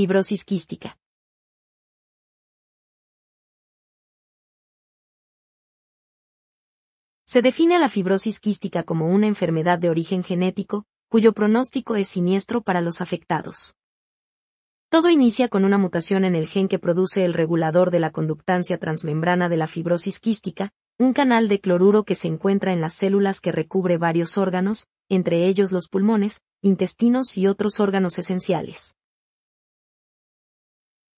fibrosis quística. Se define a la fibrosis quística como una enfermedad de origen genético, cuyo pronóstico es siniestro para los afectados. Todo inicia con una mutación en el gen que produce el regulador de la conductancia transmembrana de la fibrosis quística, un canal de cloruro que se encuentra en las células que recubre varios órganos, entre ellos los pulmones, intestinos y otros órganos esenciales.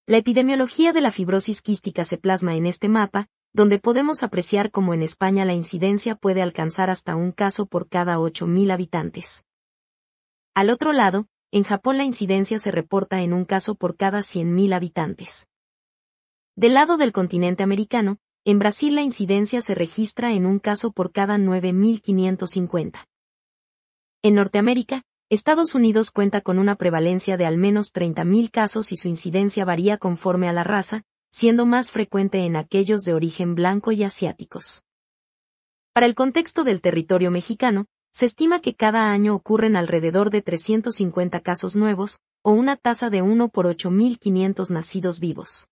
La epidemiología de la fibrosis quística se plasma en este mapa, donde podemos apreciar cómo en España la incidencia puede alcanzar hasta un caso por cada 8.000 habitantes. Al otro lado, en Japón la incidencia se reporta en un caso por cada 100.000 habitantes. Del lado del continente americano, en Brasil la incidencia se registra en un caso por cada 9.550. En Norteamérica, Estados Unidos cuenta con una prevalencia de al menos 30.000 casos y su incidencia varía conforme a la raza, siendo más frecuente en aquellos de origen blanco y asiáticos. Para el contexto del territorio mexicano, se estima que cada año ocurren alrededor de 350 casos nuevos, o una tasa de 1 por 8.500 nacidos vivos.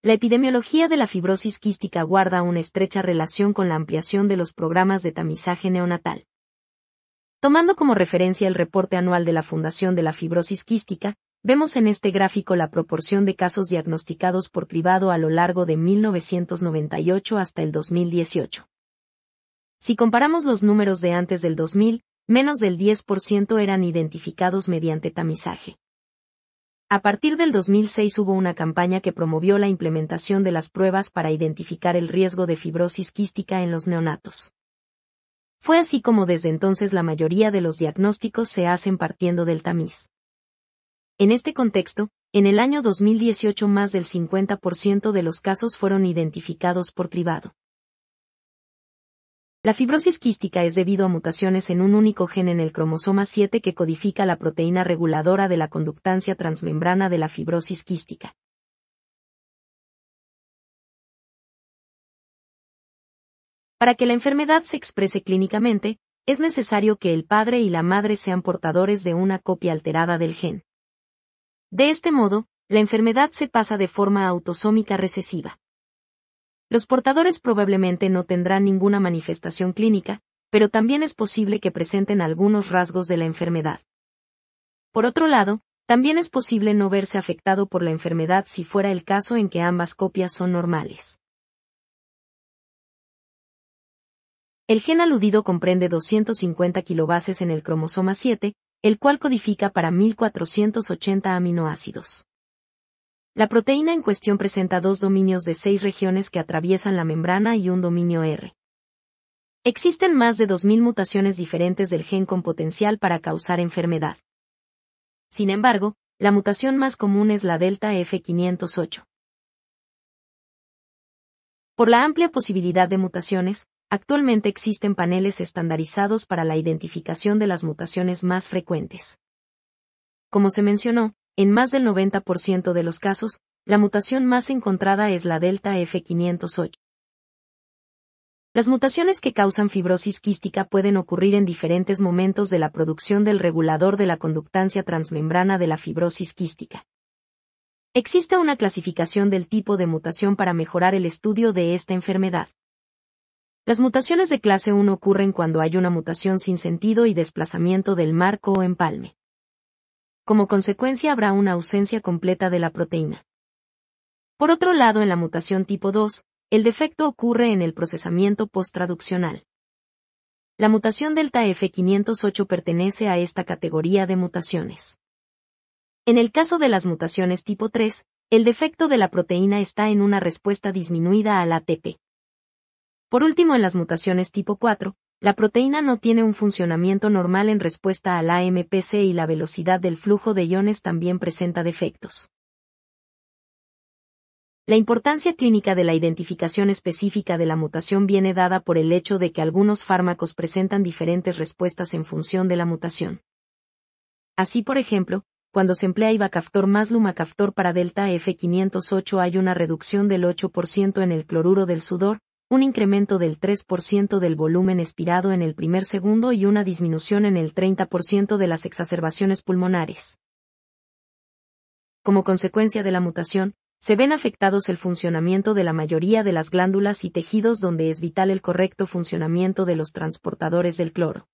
La epidemiología de la fibrosis quística guarda una estrecha relación con la ampliación de los programas de tamizaje neonatal. Tomando como referencia el reporte anual de la Fundación de la Fibrosis Quística, vemos en este gráfico la proporción de casos diagnosticados por privado a lo largo de 1998 hasta el 2018. Si comparamos los números de antes del 2000, menos del 10% eran identificados mediante tamizaje. A partir del 2006 hubo una campaña que promovió la implementación de las pruebas para identificar el riesgo de fibrosis quística en los neonatos. Fue así como desde entonces la mayoría de los diagnósticos se hacen partiendo del tamiz. En este contexto, en el año 2018 más del 50% de los casos fueron identificados por privado. La fibrosis quística es debido a mutaciones en un único gen en el cromosoma 7 que codifica la proteína reguladora de la conductancia transmembrana de la fibrosis quística. Para que la enfermedad se exprese clínicamente, es necesario que el padre y la madre sean portadores de una copia alterada del gen. De este modo, la enfermedad se pasa de forma autosómica recesiva. Los portadores probablemente no tendrán ninguna manifestación clínica, pero también es posible que presenten algunos rasgos de la enfermedad. Por otro lado, también es posible no verse afectado por la enfermedad si fuera el caso en que ambas copias son normales. El gen aludido comprende 250 kilobases en el cromosoma 7, el cual codifica para 1480 aminoácidos. La proteína en cuestión presenta dos dominios de seis regiones que atraviesan la membrana y un dominio R. Existen más de 2.000 mutaciones diferentes del gen con potencial para causar enfermedad. Sin embargo, la mutación más común es la delta F508. Por la amplia posibilidad de mutaciones, actualmente existen paneles estandarizados para la identificación de las mutaciones más frecuentes. Como se mencionó, en más del 90% de los casos, la mutación más encontrada es la delta F508. Las mutaciones que causan fibrosis quística pueden ocurrir en diferentes momentos de la producción del regulador de la conductancia transmembrana de la fibrosis quística. Existe una clasificación del tipo de mutación para mejorar el estudio de esta enfermedad. Las mutaciones de clase 1 ocurren cuando hay una mutación sin sentido y desplazamiento del marco o empalme como consecuencia habrá una ausencia completa de la proteína. Por otro lado, en la mutación tipo 2, el defecto ocurre en el procesamiento postraduccional. La mutación delta F508 pertenece a esta categoría de mutaciones. En el caso de las mutaciones tipo 3, el defecto de la proteína está en una respuesta disminuida al ATP. Por último, en las mutaciones tipo 4, la proteína no tiene un funcionamiento normal en respuesta a la AMPC y la velocidad del flujo de iones también presenta defectos. La importancia clínica de la identificación específica de la mutación viene dada por el hecho de que algunos fármacos presentan diferentes respuestas en función de la mutación. Así, por ejemplo, cuando se emplea ibacaftor más lumacaftor para delta F508 hay una reducción del 8% en el cloruro del sudor, un incremento del 3% del volumen expirado en el primer segundo y una disminución en el 30% de las exacerbaciones pulmonares. Como consecuencia de la mutación, se ven afectados el funcionamiento de la mayoría de las glándulas y tejidos donde es vital el correcto funcionamiento de los transportadores del cloro.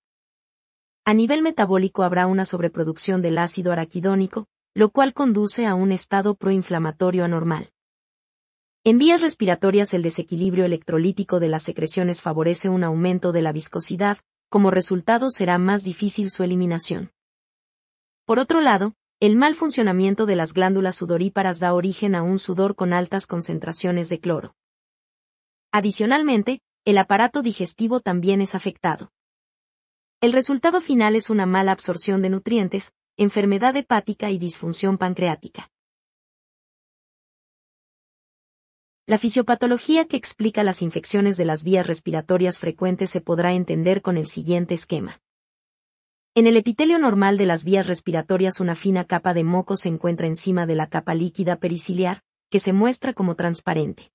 A nivel metabólico habrá una sobreproducción del ácido araquidónico, lo cual conduce a un estado proinflamatorio anormal. En vías respiratorias el desequilibrio electrolítico de las secreciones favorece un aumento de la viscosidad, como resultado será más difícil su eliminación. Por otro lado, el mal funcionamiento de las glándulas sudoríparas da origen a un sudor con altas concentraciones de cloro. Adicionalmente, el aparato digestivo también es afectado. El resultado final es una mala absorción de nutrientes, enfermedad hepática y disfunción pancreática. La fisiopatología que explica las infecciones de las vías respiratorias frecuentes se podrá entender con el siguiente esquema. En el epitelio normal de las vías respiratorias una fina capa de moco se encuentra encima de la capa líquida periciliar, que se muestra como transparente.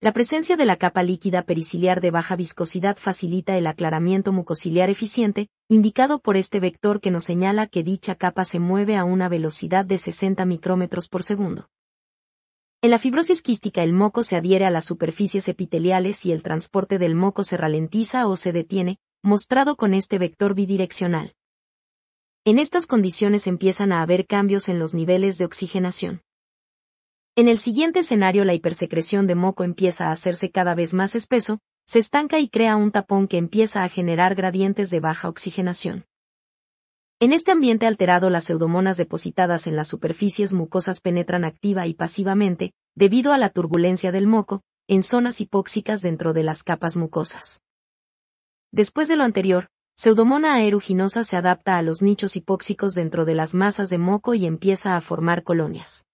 La presencia de la capa líquida periciliar de baja viscosidad facilita el aclaramiento mucociliar eficiente, indicado por este vector que nos señala que dicha capa se mueve a una velocidad de 60 micrómetros por segundo. En la fibrosis quística el moco se adhiere a las superficies epiteliales y el transporte del moco se ralentiza o se detiene, mostrado con este vector bidireccional. En estas condiciones empiezan a haber cambios en los niveles de oxigenación. En el siguiente escenario la hipersecreción de moco empieza a hacerse cada vez más espeso, se estanca y crea un tapón que empieza a generar gradientes de baja oxigenación. En este ambiente alterado las pseudomonas depositadas en las superficies mucosas penetran activa y pasivamente, debido a la turbulencia del moco, en zonas hipóxicas dentro de las capas mucosas. Después de lo anterior, Pseudomona aeruginosa se adapta a los nichos hipóxicos dentro de las masas de moco y empieza a formar colonias.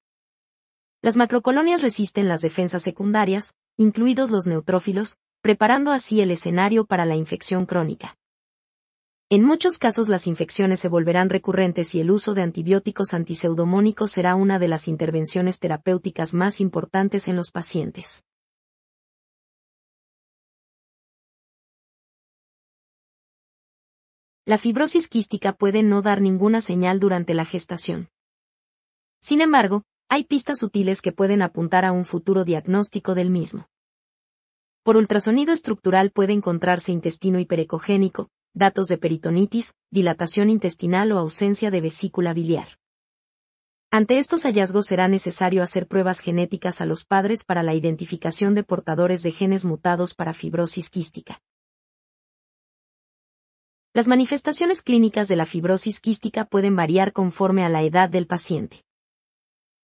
Las macrocolonias resisten las defensas secundarias, incluidos los neutrófilos, preparando así el escenario para la infección crónica. En muchos casos las infecciones se volverán recurrentes y el uso de antibióticos antiseudomónicos será una de las intervenciones terapéuticas más importantes en los pacientes. La fibrosis quística puede no dar ninguna señal durante la gestación. Sin embargo, hay pistas sutiles que pueden apuntar a un futuro diagnóstico del mismo. Por ultrasonido estructural puede encontrarse intestino hiperecogénico, datos de peritonitis, dilatación intestinal o ausencia de vesícula biliar. Ante estos hallazgos será necesario hacer pruebas genéticas a los padres para la identificación de portadores de genes mutados para fibrosis quística. Las manifestaciones clínicas de la fibrosis quística pueden variar conforme a la edad del paciente.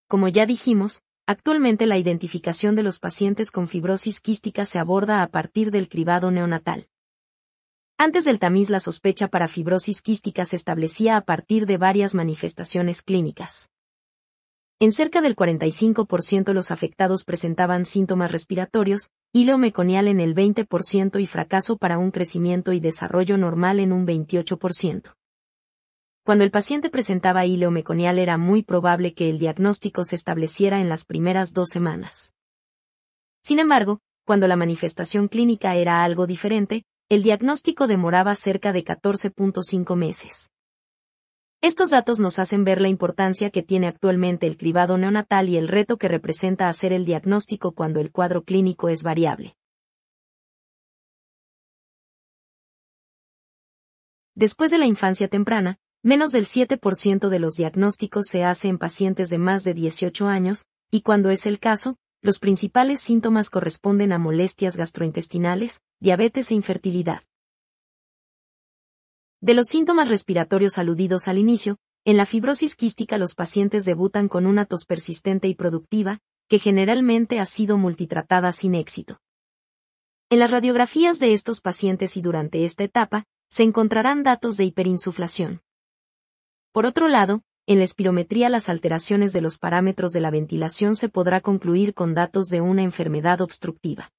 Como ya dijimos, actualmente la identificación de los pacientes con fibrosis quística se aborda a partir del cribado neonatal. Antes del tamiz la sospecha para fibrosis quística se establecía a partir de varias manifestaciones clínicas. En cerca del 45% los afectados presentaban síntomas respiratorios, hilo meconial en el 20% y fracaso para un crecimiento y desarrollo normal en un 28%. Cuando el paciente presentaba hilo meconial era muy probable que el diagnóstico se estableciera en las primeras dos semanas. Sin embargo, cuando la manifestación clínica era algo diferente, el diagnóstico demoraba cerca de 14.5 meses. Estos datos nos hacen ver la importancia que tiene actualmente el cribado neonatal y el reto que representa hacer el diagnóstico cuando el cuadro clínico es variable. Después de la infancia temprana, menos del 7% de los diagnósticos se hace en pacientes de más de 18 años, y cuando es el caso, los principales síntomas corresponden a molestias gastrointestinales, diabetes e infertilidad. De los síntomas respiratorios aludidos al inicio, en la fibrosis quística los pacientes debutan con una tos persistente y productiva, que generalmente ha sido multitratada sin éxito. En las radiografías de estos pacientes y durante esta etapa, se encontrarán datos de hiperinsuflación. Por otro lado, en la espirometría las alteraciones de los parámetros de la ventilación se podrá concluir con datos de una enfermedad obstructiva.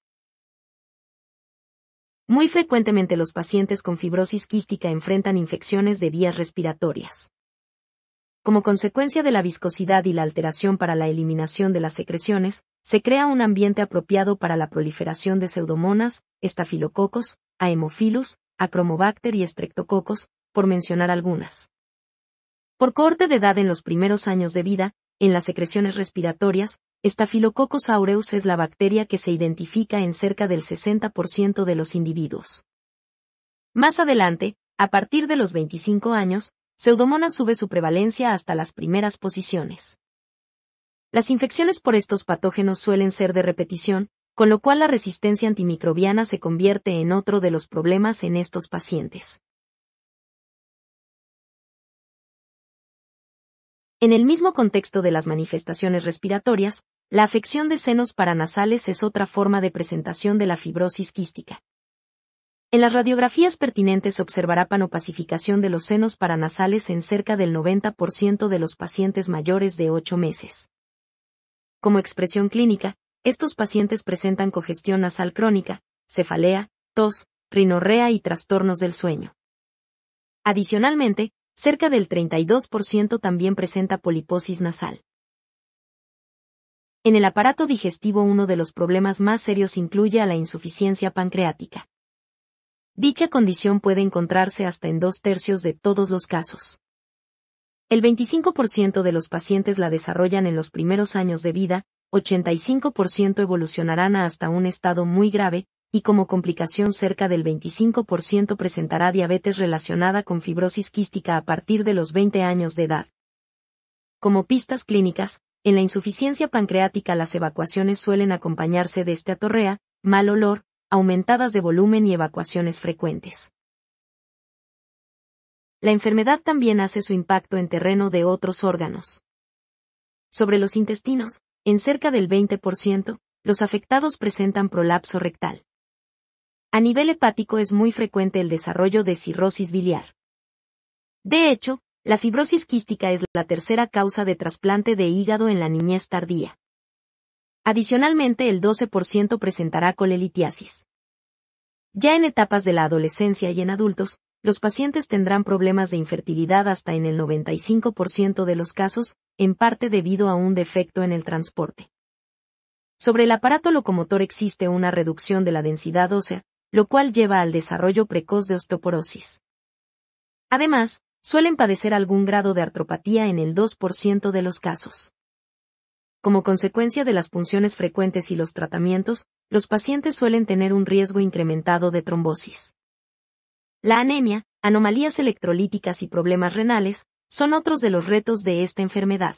Muy frecuentemente los pacientes con fibrosis quística enfrentan infecciones de vías respiratorias. Como consecuencia de la viscosidad y la alteración para la eliminación de las secreciones, se crea un ambiente apropiado para la proliferación de pseudomonas, estafilococos, aemophilus, acromobacter y estreptococos, por mencionar algunas. Por corte de edad en los primeros años de vida, en las secreciones respiratorias, Staphylococcus aureus es la bacteria que se identifica en cerca del 60% de los individuos. Más adelante, a partir de los 25 años, Pseudomonas sube su prevalencia hasta las primeras posiciones. Las infecciones por estos patógenos suelen ser de repetición, con lo cual la resistencia antimicrobiana se convierte en otro de los problemas en estos pacientes. En el mismo contexto de las manifestaciones respiratorias, la afección de senos paranasales es otra forma de presentación de la fibrosis quística. En las radiografías pertinentes se observará panopacificación de los senos paranasales en cerca del 90% de los pacientes mayores de 8 meses. Como expresión clínica, estos pacientes presentan congestión nasal crónica, cefalea, tos, rinorrea y trastornos del sueño. Adicionalmente, Cerca del 32% también presenta poliposis nasal. En el aparato digestivo uno de los problemas más serios incluye a la insuficiencia pancreática. Dicha condición puede encontrarse hasta en dos tercios de todos los casos. El 25% de los pacientes la desarrollan en los primeros años de vida, 85% evolucionarán a hasta un estado muy grave, y como complicación cerca del 25% presentará diabetes relacionada con fibrosis quística a partir de los 20 años de edad. Como pistas clínicas, en la insuficiencia pancreática las evacuaciones suelen acompañarse de esteatorrea, mal olor, aumentadas de volumen y evacuaciones frecuentes. La enfermedad también hace su impacto en terreno de otros órganos. Sobre los intestinos, en cerca del 20%, los afectados presentan prolapso rectal. A nivel hepático es muy frecuente el desarrollo de cirrosis biliar. De hecho, la fibrosis quística es la tercera causa de trasplante de hígado en la niñez tardía. Adicionalmente, el 12% presentará colelitiasis. Ya en etapas de la adolescencia y en adultos, los pacientes tendrán problemas de infertilidad hasta en el 95% de los casos, en parte debido a un defecto en el transporte. Sobre el aparato locomotor existe una reducción de la densidad ósea, lo cual lleva al desarrollo precoz de osteoporosis. Además, suelen padecer algún grado de artropatía en el 2% de los casos. Como consecuencia de las punciones frecuentes y los tratamientos, los pacientes suelen tener un riesgo incrementado de trombosis. La anemia, anomalías electrolíticas y problemas renales son otros de los retos de esta enfermedad.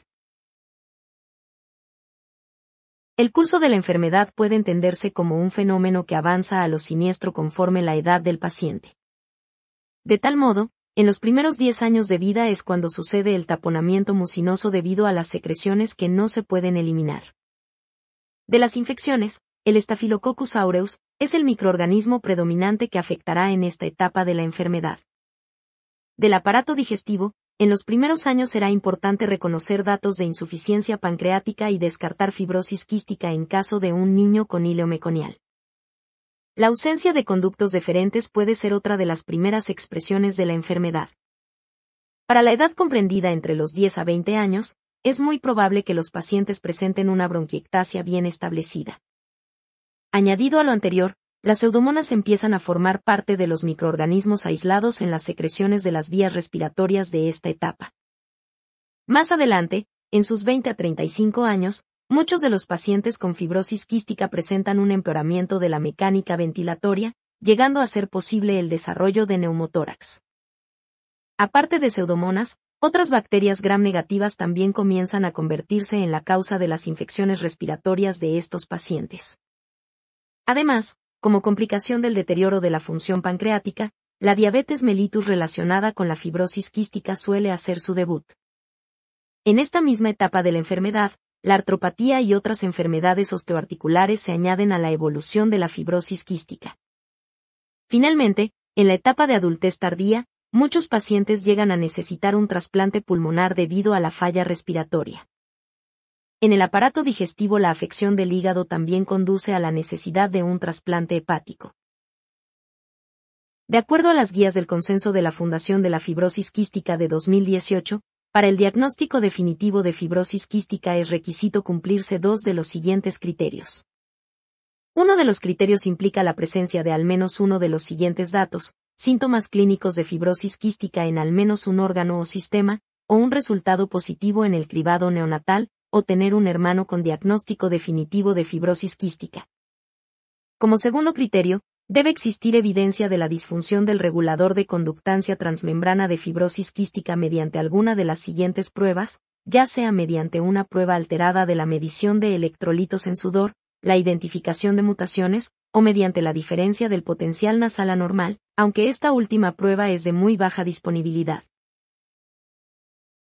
El curso de la enfermedad puede entenderse como un fenómeno que avanza a lo siniestro conforme la edad del paciente. De tal modo, en los primeros 10 años de vida es cuando sucede el taponamiento mucinoso debido a las secreciones que no se pueden eliminar. De las infecciones, el Staphylococcus aureus es el microorganismo predominante que afectará en esta etapa de la enfermedad. Del aparato digestivo, en los primeros años será importante reconocer datos de insuficiencia pancreática y descartar fibrosis quística en caso de un niño con meconial. La ausencia de conductos deferentes puede ser otra de las primeras expresiones de la enfermedad. Para la edad comprendida entre los 10 a 20 años, es muy probable que los pacientes presenten una bronquiectasia bien establecida. Añadido a lo anterior, las pseudomonas empiezan a formar parte de los microorganismos aislados en las secreciones de las vías respiratorias de esta etapa. Más adelante, en sus 20 a 35 años, muchos de los pacientes con fibrosis quística presentan un empeoramiento de la mecánica ventilatoria, llegando a ser posible el desarrollo de neumotórax. Aparte de pseudomonas, otras bacterias gram negativas también comienzan a convertirse en la causa de las infecciones respiratorias de estos pacientes. Además, como complicación del deterioro de la función pancreática, la diabetes mellitus relacionada con la fibrosis quística suele hacer su debut. En esta misma etapa de la enfermedad, la artropatía y otras enfermedades osteoarticulares se añaden a la evolución de la fibrosis quística. Finalmente, en la etapa de adultez tardía, muchos pacientes llegan a necesitar un trasplante pulmonar debido a la falla respiratoria. En el aparato digestivo la afección del hígado también conduce a la necesidad de un trasplante hepático. De acuerdo a las guías del consenso de la Fundación de la Fibrosis Quística de 2018, para el diagnóstico definitivo de fibrosis quística es requisito cumplirse dos de los siguientes criterios. Uno de los criterios implica la presencia de al menos uno de los siguientes datos, síntomas clínicos de fibrosis quística en al menos un órgano o sistema, o un resultado positivo en el cribado neonatal, o tener un hermano con diagnóstico definitivo de fibrosis quística. Como segundo criterio, debe existir evidencia de la disfunción del regulador de conductancia transmembrana de fibrosis quística mediante alguna de las siguientes pruebas, ya sea mediante una prueba alterada de la medición de electrolitos en sudor, la identificación de mutaciones, o mediante la diferencia del potencial nasal anormal, aunque esta última prueba es de muy baja disponibilidad.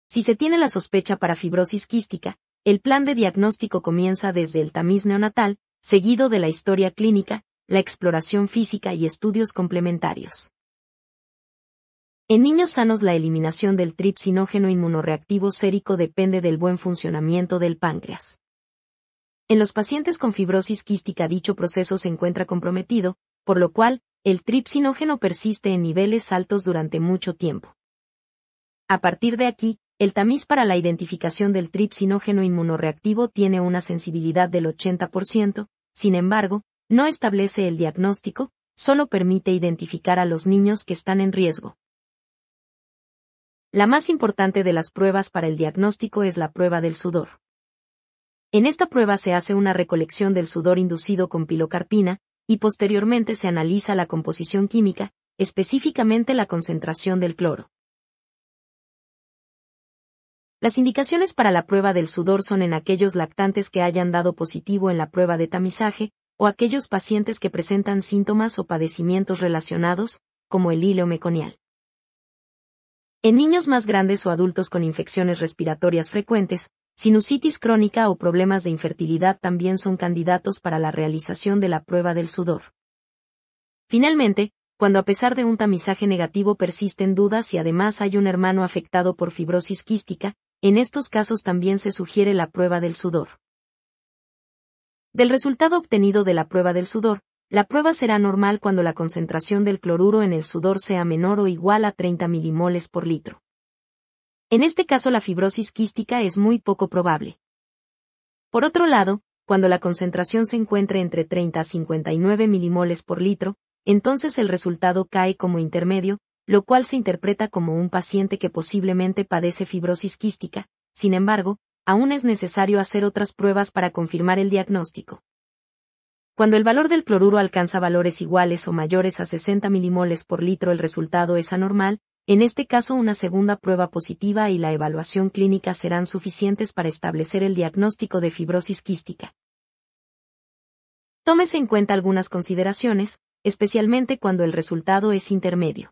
Si se tiene la sospecha para fibrosis quística, el plan de diagnóstico comienza desde el tamiz neonatal, seguido de la historia clínica, la exploración física y estudios complementarios. En niños sanos la eliminación del tripsinógeno inmunoreactivo sérico depende del buen funcionamiento del páncreas. En los pacientes con fibrosis quística dicho proceso se encuentra comprometido, por lo cual, el tripsinógeno persiste en niveles altos durante mucho tiempo. A partir de aquí, el tamiz para la identificación del tripsinógeno inmunoreactivo tiene una sensibilidad del 80%, sin embargo, no establece el diagnóstico, solo permite identificar a los niños que están en riesgo. La más importante de las pruebas para el diagnóstico es la prueba del sudor. En esta prueba se hace una recolección del sudor inducido con pilocarpina, y posteriormente se analiza la composición química, específicamente la concentración del cloro. Las indicaciones para la prueba del sudor son en aquellos lactantes que hayan dado positivo en la prueba de tamizaje, o aquellos pacientes que presentan síntomas o padecimientos relacionados, como el hilo meconial. En niños más grandes o adultos con infecciones respiratorias frecuentes, sinusitis crónica o problemas de infertilidad también son candidatos para la realización de la prueba del sudor. Finalmente, cuando a pesar de un tamizaje negativo persisten dudas y además hay un hermano afectado por fibrosis quística, en estos casos también se sugiere la prueba del sudor. Del resultado obtenido de la prueba del sudor, la prueba será normal cuando la concentración del cloruro en el sudor sea menor o igual a 30 milimoles por litro. En este caso la fibrosis quística es muy poco probable. Por otro lado, cuando la concentración se encuentre entre 30 a 59 milimoles por litro, entonces el resultado cae como intermedio, lo cual se interpreta como un paciente que posiblemente padece fibrosis quística, sin embargo, aún es necesario hacer otras pruebas para confirmar el diagnóstico. Cuando el valor del cloruro alcanza valores iguales o mayores a 60 milimoles por litro el resultado es anormal, en este caso una segunda prueba positiva y la evaluación clínica serán suficientes para establecer el diagnóstico de fibrosis quística. Tómese en cuenta algunas consideraciones, especialmente cuando el resultado es intermedio.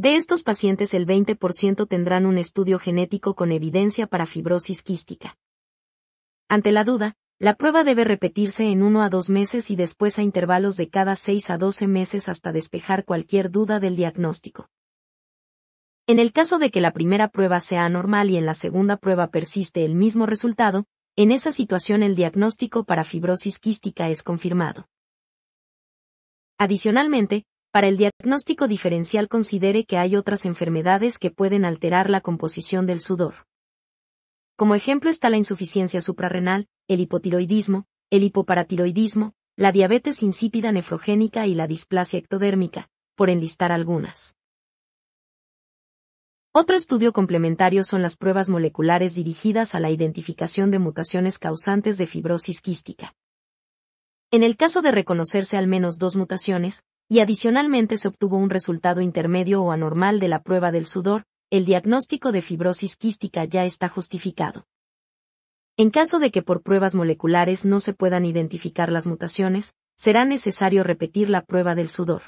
De estos pacientes el 20% tendrán un estudio genético con evidencia para fibrosis quística. Ante la duda, la prueba debe repetirse en 1 a 2 meses y después a intervalos de cada 6 a 12 meses hasta despejar cualquier duda del diagnóstico. En el caso de que la primera prueba sea anormal y en la segunda prueba persiste el mismo resultado, en esa situación el diagnóstico para fibrosis quística es confirmado. Adicionalmente, para el diagnóstico diferencial considere que hay otras enfermedades que pueden alterar la composición del sudor. Como ejemplo está la insuficiencia suprarrenal, el hipotiroidismo, el hipoparatiroidismo, la diabetes insípida nefrogénica y la displasia ectodérmica, por enlistar algunas. Otro estudio complementario son las pruebas moleculares dirigidas a la identificación de mutaciones causantes de fibrosis quística. En el caso de reconocerse al menos dos mutaciones, y adicionalmente se obtuvo un resultado intermedio o anormal de la prueba del sudor, el diagnóstico de fibrosis quística ya está justificado. En caso de que por pruebas moleculares no se puedan identificar las mutaciones, será necesario repetir la prueba del sudor.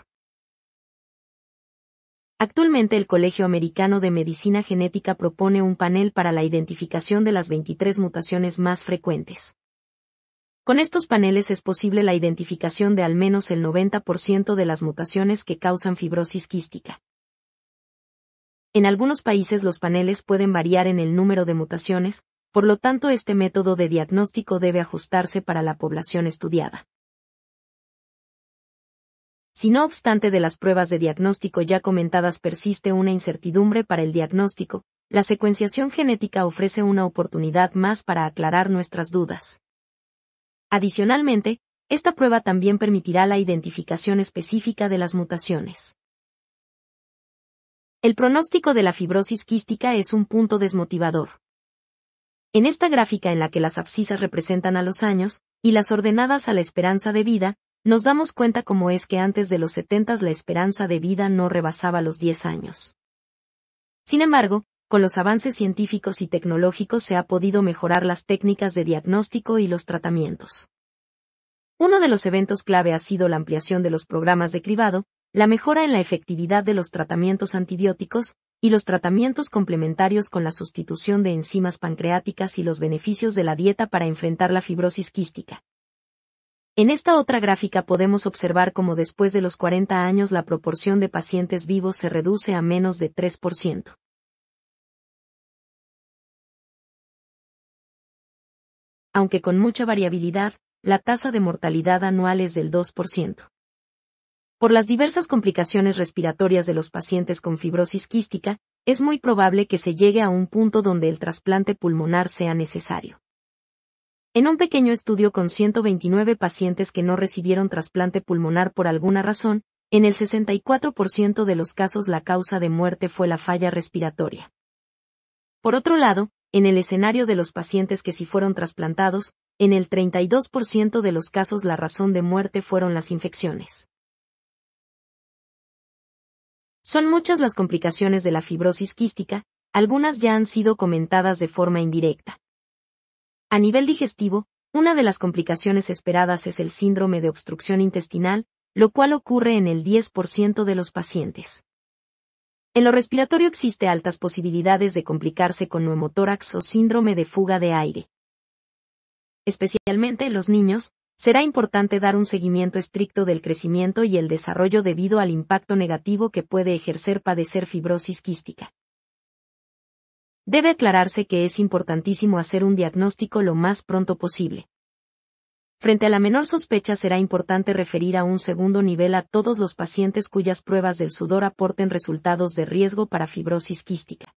Actualmente el Colegio Americano de Medicina Genética propone un panel para la identificación de las 23 mutaciones más frecuentes. Con estos paneles es posible la identificación de al menos el 90% de las mutaciones que causan fibrosis quística. En algunos países los paneles pueden variar en el número de mutaciones, por lo tanto este método de diagnóstico debe ajustarse para la población estudiada. Si no obstante de las pruebas de diagnóstico ya comentadas persiste una incertidumbre para el diagnóstico, la secuenciación genética ofrece una oportunidad más para aclarar nuestras dudas. Adicionalmente, esta prueba también permitirá la identificación específica de las mutaciones. El pronóstico de la fibrosis quística es un punto desmotivador. En esta gráfica en la que las abscisas representan a los años, y las ordenadas a la esperanza de vida, nos damos cuenta cómo es que antes de los 70 la esperanza de vida no rebasaba los 10 años. Sin embargo, con los avances científicos y tecnológicos se ha podido mejorar las técnicas de diagnóstico y los tratamientos. Uno de los eventos clave ha sido la ampliación de los programas de cribado, la mejora en la efectividad de los tratamientos antibióticos, y los tratamientos complementarios con la sustitución de enzimas pancreáticas y los beneficios de la dieta para enfrentar la fibrosis quística. En esta otra gráfica podemos observar cómo después de los 40 años la proporción de pacientes vivos se reduce a menos de 3%. aunque con mucha variabilidad, la tasa de mortalidad anual es del 2%. Por las diversas complicaciones respiratorias de los pacientes con fibrosis quística, es muy probable que se llegue a un punto donde el trasplante pulmonar sea necesario. En un pequeño estudio con 129 pacientes que no recibieron trasplante pulmonar por alguna razón, en el 64% de los casos la causa de muerte fue la falla respiratoria. Por otro lado, en el escenario de los pacientes que sí fueron trasplantados, en el 32% de los casos la razón de muerte fueron las infecciones. Son muchas las complicaciones de la fibrosis quística, algunas ya han sido comentadas de forma indirecta. A nivel digestivo, una de las complicaciones esperadas es el síndrome de obstrucción intestinal, lo cual ocurre en el 10% de los pacientes. En lo respiratorio existe altas posibilidades de complicarse con neumotórax o síndrome de fuga de aire. Especialmente en los niños, será importante dar un seguimiento estricto del crecimiento y el desarrollo debido al impacto negativo que puede ejercer padecer fibrosis quística. Debe aclararse que es importantísimo hacer un diagnóstico lo más pronto posible. Frente a la menor sospecha será importante referir a un segundo nivel a todos los pacientes cuyas pruebas del sudor aporten resultados de riesgo para fibrosis quística.